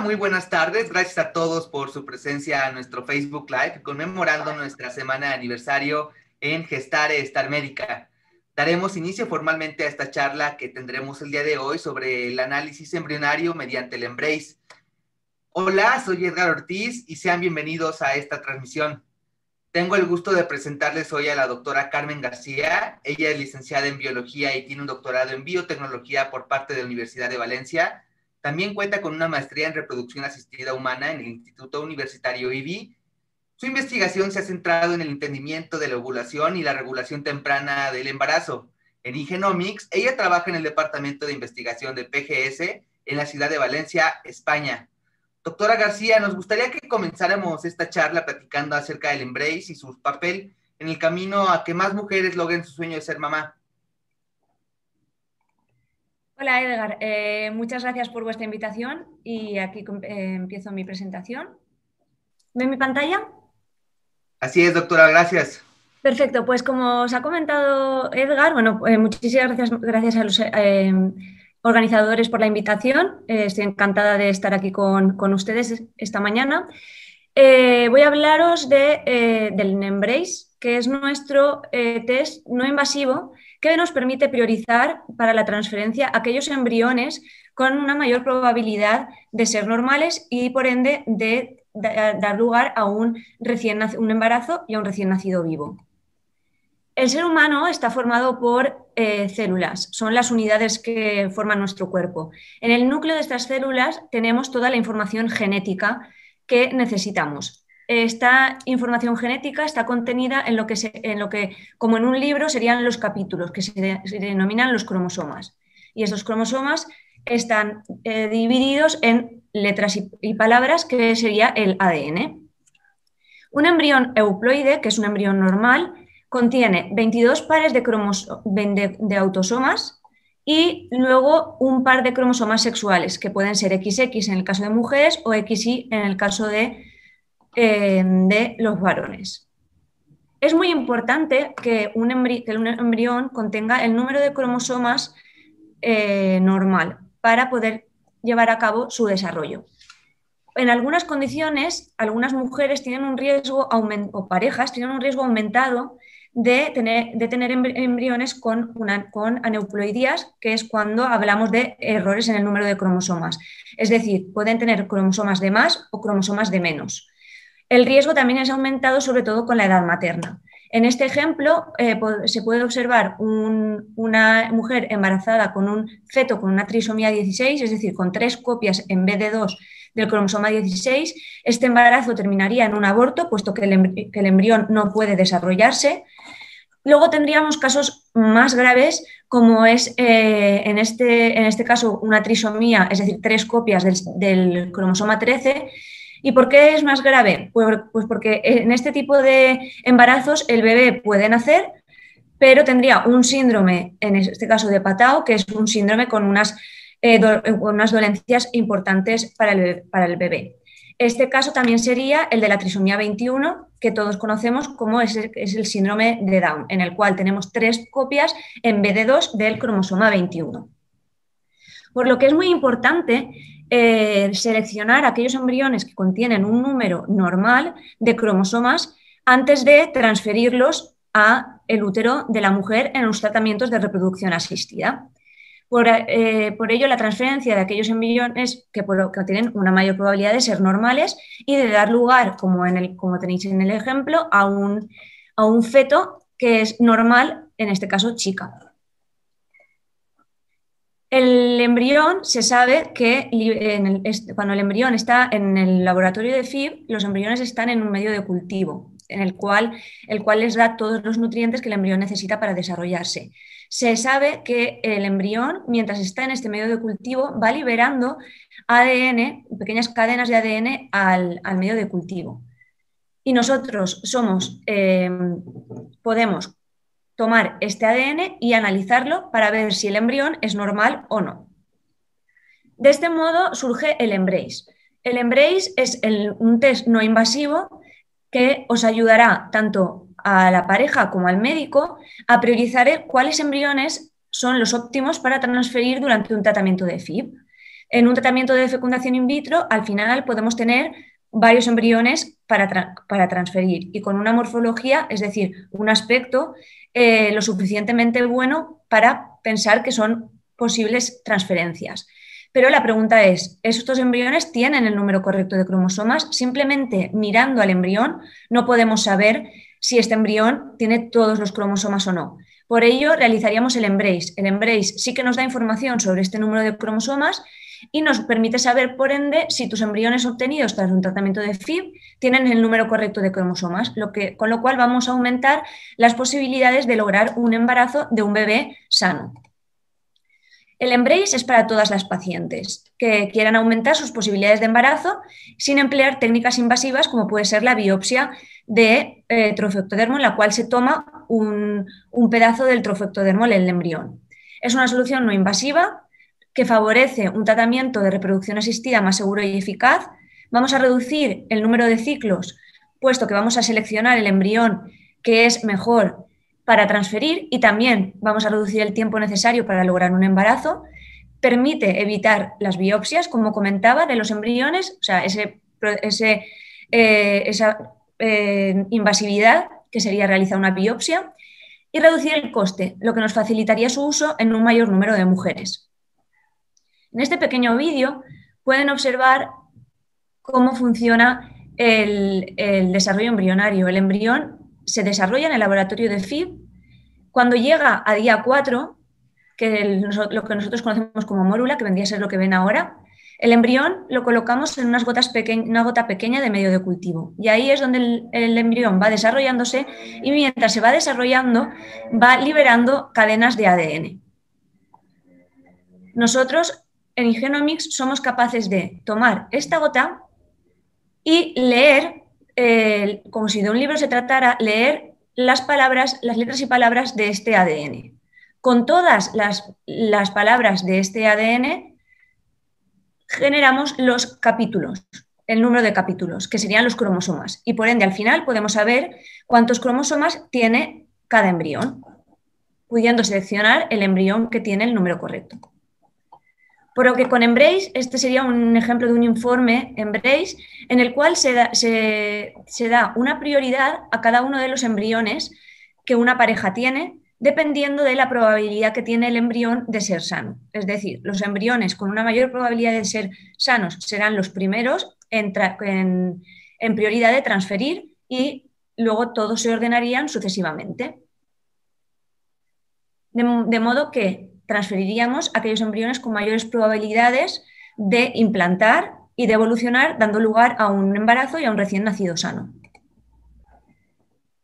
muy buenas tardes. Gracias a todos por su presencia a nuestro Facebook Live, conmemorando nuestra semana de aniversario en Gestar Estar Médica. Daremos inicio formalmente a esta charla que tendremos el día de hoy sobre el análisis embrionario mediante el Embrace. Hola, soy Edgar Ortiz y sean bienvenidos a esta transmisión. Tengo el gusto de presentarles hoy a la doctora Carmen García. Ella es licenciada en biología y tiene un doctorado en biotecnología por parte de la Universidad de Valencia también cuenta con una maestría en reproducción asistida humana en el Instituto Universitario IBI. Su investigación se ha centrado en el entendimiento de la ovulación y la regulación temprana del embarazo. En Ingenomics, ella trabaja en el Departamento de Investigación del PGS en la ciudad de Valencia, España. Doctora García, nos gustaría que comenzáramos esta charla platicando acerca del embrace y su papel en el camino a que más mujeres logren su sueño de ser mamá. Hola Edgar, eh, muchas gracias por vuestra invitación y aquí eh, empiezo mi presentación. ¿Ve mi pantalla? Así es, doctora, gracias. Perfecto, pues como os ha comentado Edgar, bueno, eh, muchísimas gracias, gracias a los organizadores por la invitación. estoy encantada de estar aquí con, ustedes esta mañana. voy a hablaros de, del Nembrace, que es nuestro test no invasivo que nos permite priorizar para la transferencia aquellos embriones con una mayor probabilidad de ser normales y por ende de dar lugar a un, recién, un embarazo y a un recién nacido vivo. El ser humano está formado por eh, células, son las unidades que forman nuestro cuerpo. En el núcleo de estas células tenemos toda la información genética que necesitamos esta información genética está contenida en lo que, en lo que como en un libro, serían los capítulos, que se, denominan los cromosomas. Y estos cromosomas están eh, divididos en letras y, palabras, que sería el ADN. Un embrión euploide, que es un embrión normal, contiene 22 pares de, de autosomas y luego un par de cromosomas sexuales, que pueden ser XX en el caso de mujeres o XY en el caso de eh, de los varones. Es muy importante que un, embrión contenga el número de cromosomas eh, normal para poder llevar a cabo su desarrollo. En algunas condiciones, algunas mujeres tienen un riesgo, o parejas tienen un riesgo aumentado de tener, embriones con, una, con aneuploidías, que es cuando hablamos de errores en el número de cromosomas. Es decir, pueden tener cromosomas de más o cromosomas de menos. El riesgo también es aumentado sobre todo con la edad materna. En este ejemplo eh, se puede observar una mujer embarazada con un feto con una trisomía 16, es decir, con tres copias en vez de dos del cromosoma 16. Este embarazo terminaría en un aborto, puesto em-, que el, embrión no puede desarrollarse. Luego tendríamos casos más graves, como es eh, en, este, en, este, caso una trisomía, es decir, tres copias del, del cromosoma 13 ¿Y por qué es más grave? Pues, pues, porque en este tipo de embarazos el bebé puede nacer, pero tendría un síndrome, en este caso de Patao, que es un síndrome con unas, eh, unas dolencias importantes para el, bebé, para el bebé. Este caso también sería el de la trisomía 21, que todos conocemos como es es el síndrome de Down, en el cual tenemos tres copias en vez de dos del cromosoma 21. Por lo que es muy importante eh, seleccionar aquellos embriones que contienen un número normal de cromosomas antes de transferirlos a el útero de la mujer en los tratamientos de reproducción asistida. Por, eh, ello, la transferencia de aquellos embriones que, tienen una mayor probabilidad de ser normales y de dar lugar, como, en el, como tenéis en el ejemplo, a un, a un feto que es normal, en este caso chica embrión se sabe que cuando el embrión está en el laboratorio de FIB, los embriones están en un medio de cultivo, en el cual, el cual les da todos los nutrientes que el embrión necesita para desarrollarse. Se sabe que el embrión, mientras está en este medio de cultivo, va liberando ADN, pequeñas cadenas de ADN al, medio de cultivo. Y nosotros somos, em, podemos tomar este ADN y analizarlo para ver si el embrión es normal o no. De este modo surge el Embrace. El Embrace es un test no invasivo que os ayudará tanto a la pareja como al médico a priorizar cuáles embriones son los óptimos para transferir durante un tratamiento de FIB. En un tratamiento de fecundación in vitro, al final podemos tener varios embriones para, transferir y con una morfología, es decir, un aspecto eh, lo suficientemente bueno para pensar que son posibles transferencias. Pero la pregunta es, ¿estos embriones tienen el número correcto de cromosomas? Simplemente mirando al embrión no podemos saber si este embrión tiene todos los cromosomas o no. Por ello, realizaríamos el embrace. El embrace sí que nos da información sobre este número de cromosomas y nos permite saber, por ende, si tus embriones obtenidos tras un tratamiento de FIB tienen el número correcto de cromosomas, lo que, con lo cual vamos a aumentar las posibilidades de lograr un embarazo de un bebé sano. El embrace es para todas las pacientes que quieran aumentar sus posibilidades de embarazo sin emplear técnicas invasivas como puede ser la biopsia de eh, trofectodermo, en la cual se toma un, pedazo del en el embrión. Es una solución no invasiva que favorece un tratamiento de reproducción asistida más seguro y eficaz. Vamos a reducir el número de ciclos, puesto que vamos a seleccionar el embrión que es mejor para transferir y también vamos a reducir el tiempo necesario para lograr un embarazo. Permite evitar las biopsias, como comentaba, de los embriones, o sea, eh, esa eh, invasividad que sería realizar una biopsia y reducir el coste, lo que nos facilitaría su uso en un mayor número de mujeres. En este pequeño vídeo pueden observar cómo funciona el, el desarrollo embrionario. El embrión se desarrolla en el laboratorio de FIB. Cuando llega a día 4, que lo que nosotros conocemos como mórula, que vendría a ser lo que ven ahora, el embrión lo colocamos en unas gotas una gota pequeña de medio de cultivo. Y ahí es donde el, embrión va desarrollándose y mientras se va desarrollando va liberando cadenas de ADN. Nosotros en Igenomics somos capaces de tomar esta gota y leer como si de un libro se tratara, leer las palabras, las letras y palabras de este ADN. Con todas las palabras de este ADN generamos los capítulos, el número de capítulos, que serían los cromosomas. Y por ende, al final podemos saber cuántos cromosomas tiene cada embrión, pudiendo seleccionar el embrión que tiene el número correcto. Por lo que con Embrace, este sería un ejemplo de un informe Embrace, en el cual se da, una prioridad a cada uno de los embriones que una pareja tiene dependiendo de la probabilidad que tiene el embrión de ser sano. Es decir, los embriones con una mayor probabilidad de ser sanos serán los primeros en, prioridad de transferir y luego todos se ordenarían sucesivamente. de, modo que transferiríamos aquellos embriones con mayores probabilidades de implantar y de evolucionar, dando lugar a un embarazo y a un recién nacido sano.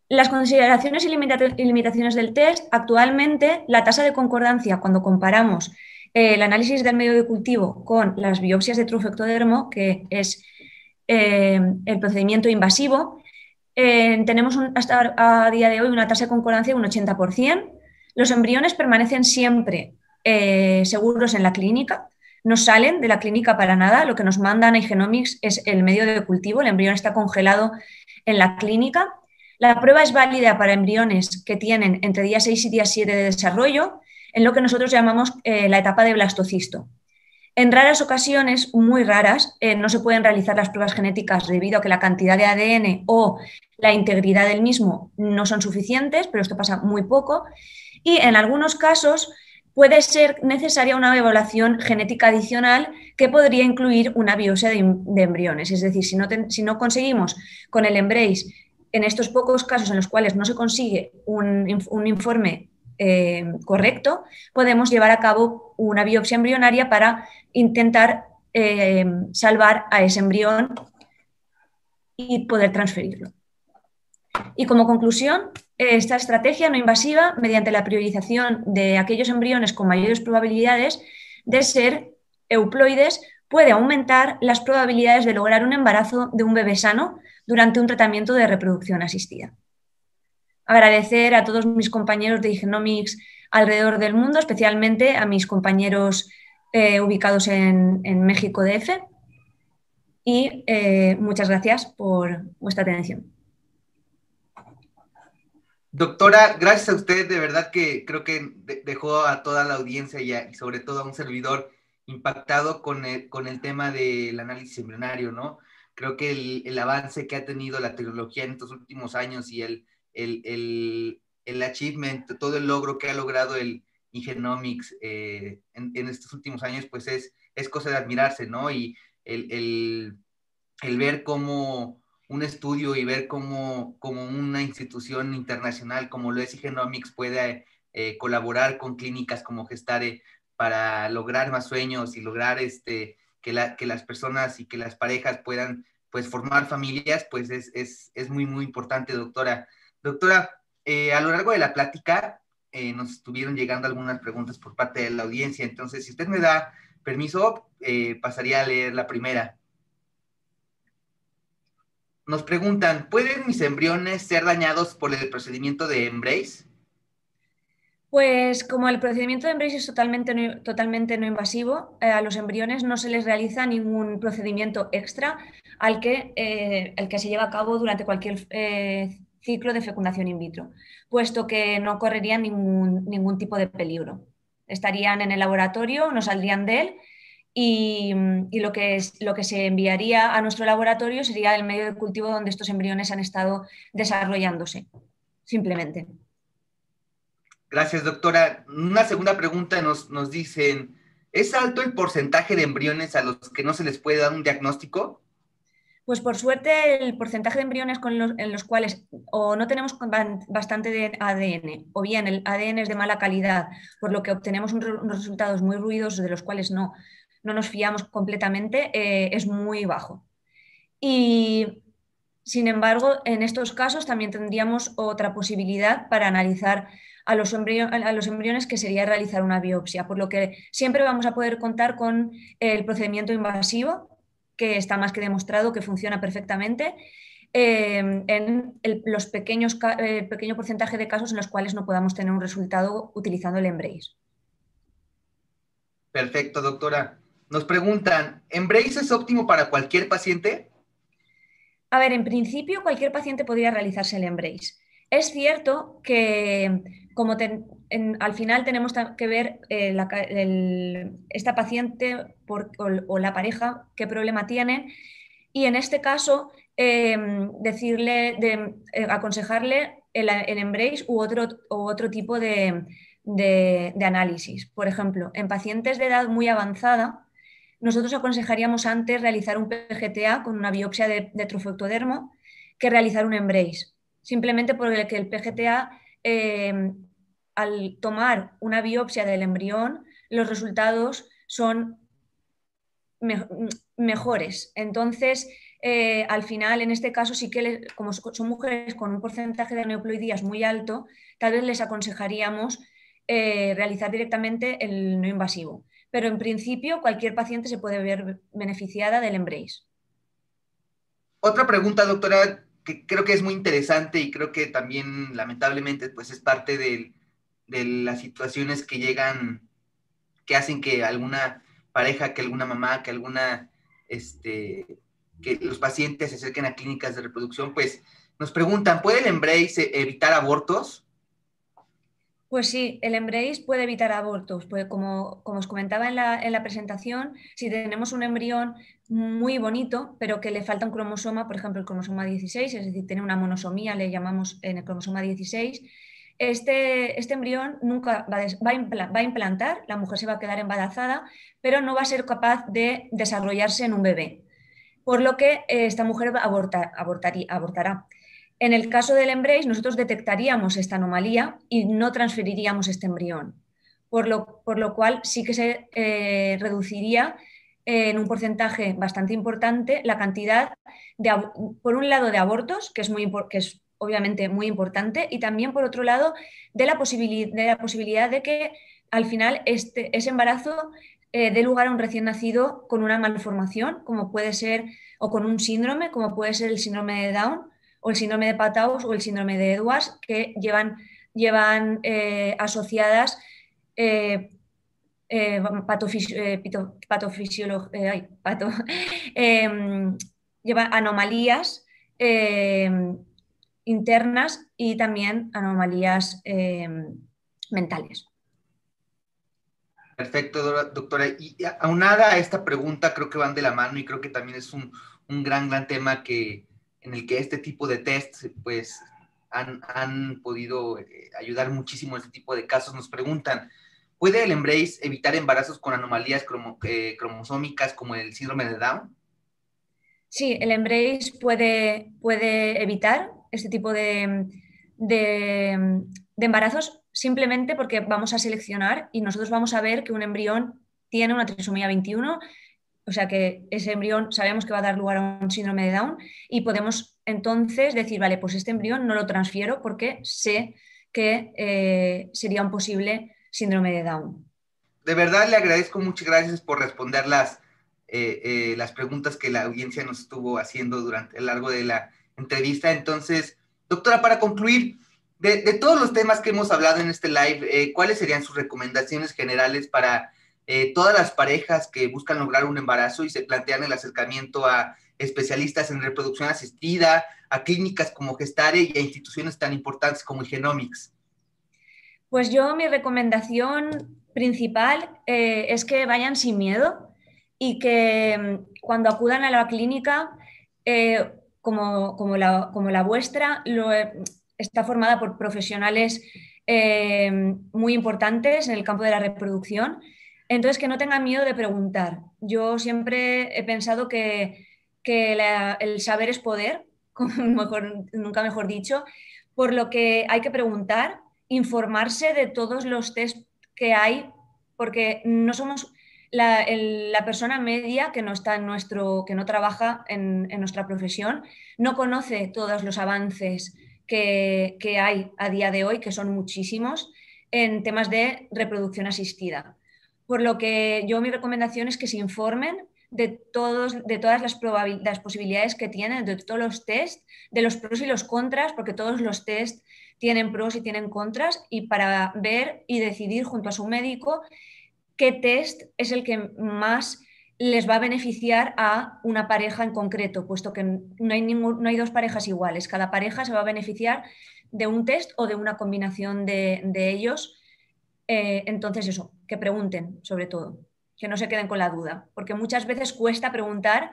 Las consideraciones y limitaciones del test, actualmente la tasa de concordancia cuando comparamos eh, el análisis del medio de cultivo con las biopsias de trufectodermo, que es eh, el procedimiento invasivo, eh, tenemos hasta a día de hoy una tasa de concordancia de un 80%, los embriones permanecen siempre eh, seguros en la clínica, no salen de la clínica para nada. Lo que nos mandan a Genomics es el medio de cultivo. El embrión está congelado en la clínica. La prueba es válida para embriones que tienen entre día 6 y día 7 de desarrollo, en lo que nosotros llamamos eh, la etapa de blastocisto. En raras ocasiones, muy raras, eh, no se pueden realizar las pruebas genéticas debido a que la cantidad de ADN o la integridad del mismo no son suficientes, pero esto pasa muy poco. Y en algunos casos puede ser necesaria una evaluación genética adicional que podría incluir una biopsia de, embriones. Es decir, si no, conseguimos con el Embrace, en estos pocos casos en los cuales no se consigue un, informe eh, correcto, podemos llevar a cabo una biopsia embrionaria para intentar eh, salvar a ese embrión y poder transferirlo. Y como conclusión, esta estrategia no invasiva, mediante la priorización de aquellos embriones con mayores probabilidades de ser euploides, puede aumentar las probabilidades de lograr un embarazo de un bebé sano durante un tratamiento de reproducción asistida. Agradecer a todos mis compañeros de Genomics alrededor del mundo, especialmente a mis compañeros eh, ubicados en, en, México DF. Y eh, muchas gracias por vuestra atención. Doctora, gracias a usted, de verdad que creo que dejó a toda la audiencia y, sobre todo a un servidor impactado con el, con el tema del análisis embrionario, ¿no? Creo que el, avance que ha tenido la tecnología en estos últimos años y el, el, achievement, todo el logro que ha logrado el Ingenomics eh, en, estos últimos años, pues es, es cosa de admirarse, ¿no? Y el, ver cómo un estudio y ver cómo, una institución internacional como lo es Genomics puede eh, colaborar con clínicas como Gestare para lograr más sueños y lograr este, que, que las personas y que las parejas puedan pues, formar familias, pues es, muy, muy importante, doctora. Doctora, eh, a lo largo de la plática eh, nos estuvieron llegando algunas preguntas por parte de la audiencia, entonces si usted me da permiso, pasaría a leer la primera. Nos preguntan, ¿pueden mis embriones ser dañados por el procedimiento de Embrace? Pues como el procedimiento de Embrace es totalmente no, totalmente no invasivo, eh, a los embriones no se les realiza ningún procedimiento extra al que, el eh, que se lleva a cabo durante cualquier eh, ciclo de fecundación in vitro, puesto que no correrían ningún, ningún tipo de peligro. Estarían en el laboratorio, no saldrían de él Mm, y, lo, que es, lo que se enviaría a nuestro laboratorio sería el medio de cultivo donde estos embriones han estado desarrollándose, simplemente. Gracias, doctora. Una segunda pregunta nos, dicen, ¿es alto el porcentaje de embriones a los que no se les puede dar un diagnóstico? Pues por suerte el porcentaje de embriones con en los cuales o no tenemos bastante de ADN o bien el ADN es de mala calidad, por lo que obtenemos unos resultados muy ruidosos de los cuales no no nos fiamos completamente, eh, es muy bajo. Y sin embargo, en estos casos también tendríamos otra posibilidad para analizar a los, embriones, que sería realizar una biopsia, por lo que siempre vamos a poder contar con el procedimiento invasivo, que está más que demostrado que funciona perfectamente. Em, en el, los pequeños, eh, pequeño porcentaje de casos en los cuales no podamos tener un resultado utilizando el Embrace. Perfecto, doctora. Nos preguntan, ¿Embrace es óptimo para cualquier paciente? A ver, en principio cualquier paciente podría realizarse el Embrace. Es cierto que como al final tenemos que ver eh, esta paciente o, la pareja qué problema tiene y en este caso em, decirle, eh, aconsejarle el, embrace u otro, otro tipo de análisis. Por ejemplo, en pacientes de edad muy avanzada, nosotros aconsejaríamos antes realizar un PGTA con una biopsia de, trofoectodermo que realizar un embrace, simplemente porque el PGTA, em, al tomar una biopsia del embrión, los resultados son mejores. Entonces, eh, al final, en este caso, sí que, como son mujeres con un porcentaje de neoploidías muy alto, tal vez les aconsejaríamos eh, realizar directamente el no invasivo pero en principio cualquier paciente se puede ver beneficiada del Embrace. Otra pregunta, doctora, que creo que es muy interesante y creo que también lamentablemente pues es parte de, las situaciones que llegan, que hacen que alguna pareja, que alguna mamá, que alguna, este, que los pacientes se acerquen a clínicas de reproducción, pues nos preguntan, ¿puede el Embrace evitar abortos? Pues sí, el embrión puede evitar abortos. Pues como, os comentaba en la, presentación, si tenemos un embrión muy bonito, pero que le falta un cromosoma, por ejemplo el cromosoma 16, es decir, tiene una monosomía, le llamamos en el cromosoma 16, este, este embrión nunca va, a implantar, la mujer se va a quedar embarazada, pero no va a ser capaz de desarrollarse en un bebé. Por lo que eh, esta mujer abortar, abortará. En el caso del embrace, nosotros detectaríamos esta anomalía y no transferiríamos este embrión, por lo, cual sí que se eh, reduciría eh, en un porcentaje bastante importante la cantidad, de, por un lado, de abortos, que es, muy, es obviamente muy importante, y también, por otro lado, de la, posibilidad de, la posibilidad de que al final este, ese embarazo eh, dé lugar a un recién nacido con una malformación, como puede ser, o con un síndrome, como puede ser el síndrome de Down o el síndrome de Pataus o el síndrome de Edwards, que llevan, llevan asociadas anomalías internas y también anomalías em, mentales. Perfecto, doctora. Y aunada a esta pregunta, creo que van de la mano y creo que también es un, un gran, gran tema que, en el que este tipo de test pues han, podido eh, ayudar muchísimo a este tipo de casos. Nos preguntan, ¿puede el Embrace evitar embarazos con anomalías eh, cromosómicas como el síndrome de Down? Sí, el Embrace puede, puede evitar este tipo de, de, de embarazos simplemente porque vamos a seleccionar y nosotros vamos a ver que un embrión tiene una trisomía 21 o sea que ese embrión sabemos que va a dar lugar a un síndrome de Down y podemos entonces decir, vale, pues este embrión no lo transfiero porque sé que eh, sería un posible síndrome de Down. De verdad le agradezco, muchas gracias por responder las, eh, eh, las preguntas que la audiencia nos estuvo haciendo durante el largo de la entrevista. Entonces, doctora, para concluir, de, de todos los temas que hemos hablado en este live, ¿cuáles serían sus recomendaciones generales para eh, todas las parejas que buscan lograr un embarazo y se plantean el acercamiento a especialistas en reproducción asistida, a clínicas como Gestare y a instituciones tan importantes como Genomics? Pues yo mi recomendación principal eh, es que vayan sin miedo y que mm, cuando acudan a la clínica, eh, como, la, vuestra, está formada por profesionales muy importantes en el campo de la reproducción entonces, que no tenga miedo de preguntar. Yo siempre he pensado que, el saber es poder, nunca mejor dicho, por lo que hay que preguntar, informarse de todos los test que hay, porque no somos la, persona media que no, está en nuestro, que no trabaja en, nuestra profesión, no conoce todos los avances que hay a día de hoy, que son muchísimos, en temas de reproducción asistida. Por lo que yo mi recomendación es que se informen de, todas las, posibilidades que tienen, de todos los test, de los pros y los contras, porque todos los test tienen pros y tienen contras, y para ver y decidir junto a su médico qué test es el que más les va a beneficiar a una pareja en concreto, puesto que no hay, no hay dos parejas iguales. Cada pareja se va a beneficiar de un test o de una combinación de ellos eh, entonces eso, que pregunten sobre todo, que no se queden con la duda, porque muchas veces cuesta preguntar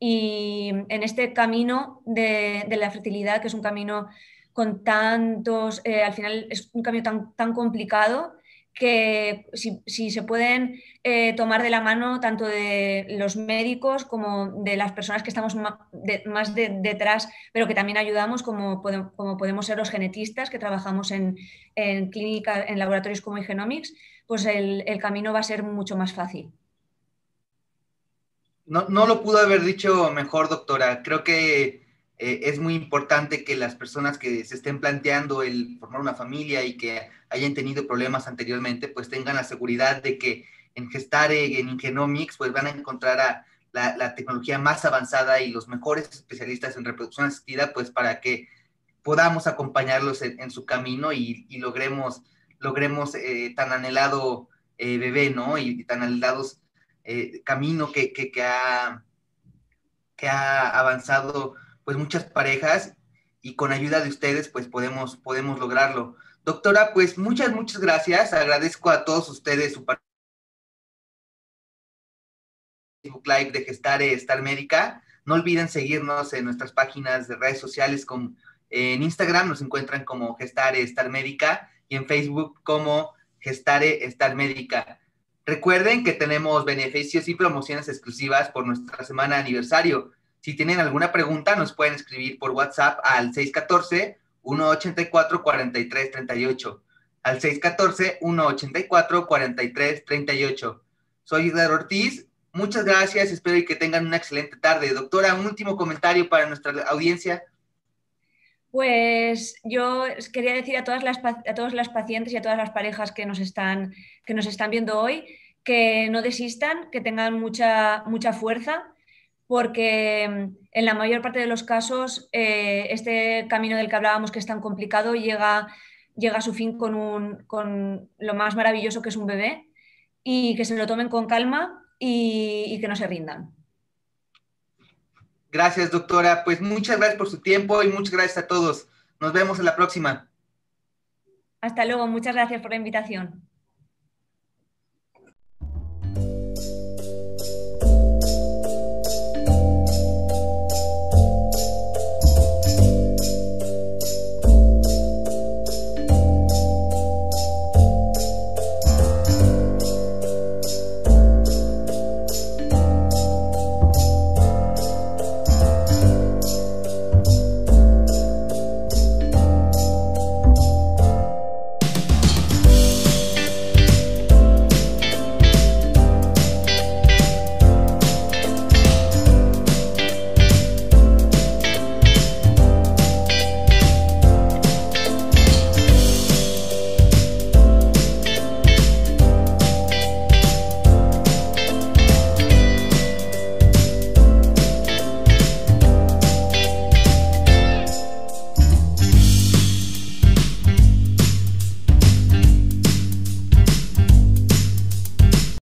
y en este camino de, la fertilidad, que es un camino con tantos, eh, al final es un camino tan, tan complicado, que si, se pueden eh, tomar de la mano tanto de los médicos como de las personas que estamos más detrás, pero que también ayudamos, como, podemos ser los genetistas que trabajamos en, en laboratorios como Igenomics, pues el, camino va a ser mucho más fácil. No, no lo pudo haber dicho mejor, doctora. Creo que eh, es muy importante que las personas que se estén planteando el formar una familia y que hayan tenido problemas anteriormente, pues tengan la seguridad de que en Gestare, en Ingenomics, pues van a encontrar a la, tecnología más avanzada y los mejores especialistas en reproducción asistida, pues para que podamos acompañarlos en, su camino y, logremos, logremos eh, tan anhelado eh, bebé, ¿no? Y, tan anhelados camino que, que, que, ha, que ha avanzado pues muchas parejas y con ayuda de ustedes pues podemos, podemos lograrlo. Doctora, pues muchas, muchas gracias. Agradezco a todos ustedes su participación. Facebook Live de Gestare eh, Estar Médica. No olviden seguirnos en nuestras páginas de redes sociales. Con, en Instagram nos encuentran como Gestare eh, Estar Médica y en Facebook como Gestare eh, Estar Médica. Recuerden que tenemos beneficios y promociones exclusivas por nuestra semana de aniversario. Si tienen alguna pregunta, nos pueden escribir por WhatsApp al 614-184-4338. Al 614-184-4338. Soy Edgar Ortiz. Muchas gracias. Espero que tengan una excelente tarde. Doctora, un último comentario para nuestra audiencia. Pues yo quería decir a todas las, a las pacientes y a todas las parejas que nos están, que nos están viendo hoy que no desistan, que tengan mucha, mucha fuerza porque mm, en la mayor parte de los casos eh, este camino del que hablábamos que es tan complicado llega, a su fin con, un, con lo más maravilloso que es un bebé y que se lo tomen con calma y que no se rindan. Gracias, doctora. Pues muchas gracias por su tiempo y muchas gracias a todos. Nos vemos en la próxima. Hasta luego, muchas gracias por la invitación.